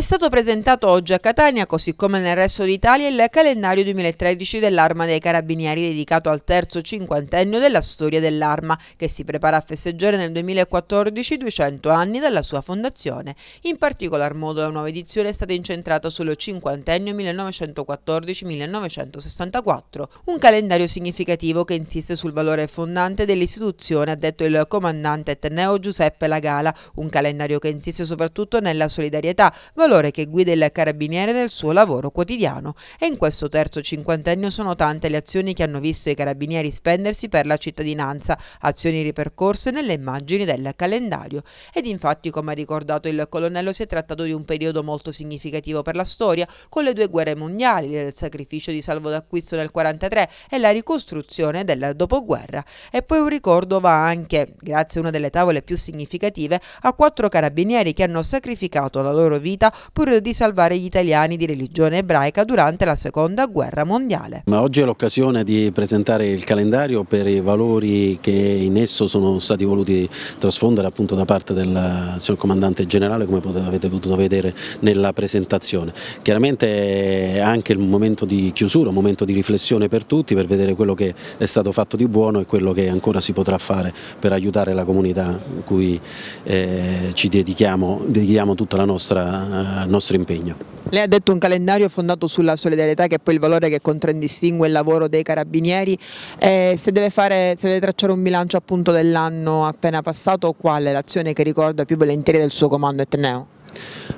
È stato presentato oggi a Catania, così come nel resto d'Italia, il calendario 2013 dell'Arma dei Carabinieri dedicato al terzo cinquantennio della storia dell'Arma, che si prepara a festeggiare nel 2014 200 anni dalla sua fondazione. In particolar modo la nuova edizione è stata incentrata sullo cinquantennio 1914-1964, un calendario significativo che insiste sul valore fondante dell'istituzione, ha detto il comandante Etneo Giuseppe Lagala, un calendario che insiste soprattutto nella solidarietà, valore valore che guida il carabiniere nel suo lavoro quotidiano e in questo terzo cinquantennio sono tante le azioni che hanno visto i carabinieri spendersi per la cittadinanza, azioni ripercorse nelle immagini del calendario. Ed infatti, come ha ricordato il colonnello, si è trattato di un periodo molto significativo per la storia, con le due guerre mondiali, il sacrificio di salvo d'acquisto nel 1943 e la ricostruzione del dopoguerra. E poi un ricordo va anche, grazie a una delle tavole più significative, a quattro carabinieri che hanno sacrificato la loro vita pur di salvare gli italiani di religione ebraica durante la seconda guerra mondiale. Ma oggi è l'occasione di presentare il calendario per i valori che in esso sono stati voluti trasfondere appunto da parte del signor comandante generale come avete potuto vedere nella presentazione. Chiaramente è anche il momento di chiusura, un momento di riflessione per tutti per vedere quello che è stato fatto di buono e quello che ancora si potrà fare per aiutare la comunità in cui eh, ci dedichiamo, dedichiamo tutta la nostra eh, nostro impegno. Lei ha detto un calendario fondato sulla solidarietà che è poi il valore che contraddistingue il lavoro dei carabinieri, eh, se, deve fare, se, deve tracciare un bilancio appunto dell'anno appena passato qual è l'azione che ricorda più volentieri del suo comando etneo?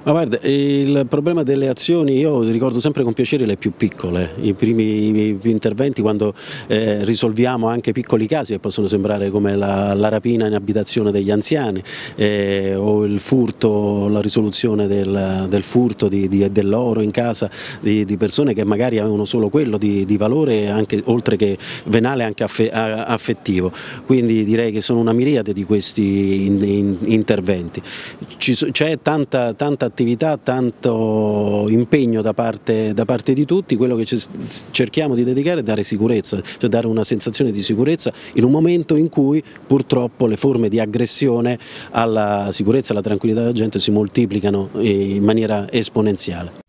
Ma guarda, il problema delle azioni, io ricordo sempre con piacere le più piccole, i primi interventi quando eh, risolviamo anche piccoli casi che possono sembrare come la, la rapina in abitazione degli anziani eh, o il furto, la risoluzione del, del furto dell'oro in casa di, di, persone che magari avevano solo quello di, di valore anche, oltre che venale anche affe, affettivo, quindi direi che sono una miriade di questi in, in, interventi. C'è tanta tanta, attività, tanto impegno da parte, da parte, di tutti, quello che cerchiamo di dedicare è dare sicurezza, cioè dare una sensazione di sicurezza in un momento in cui purtroppo le forme di aggressione alla sicurezza, alla tranquillità della gente si moltiplicano in maniera esponenziale.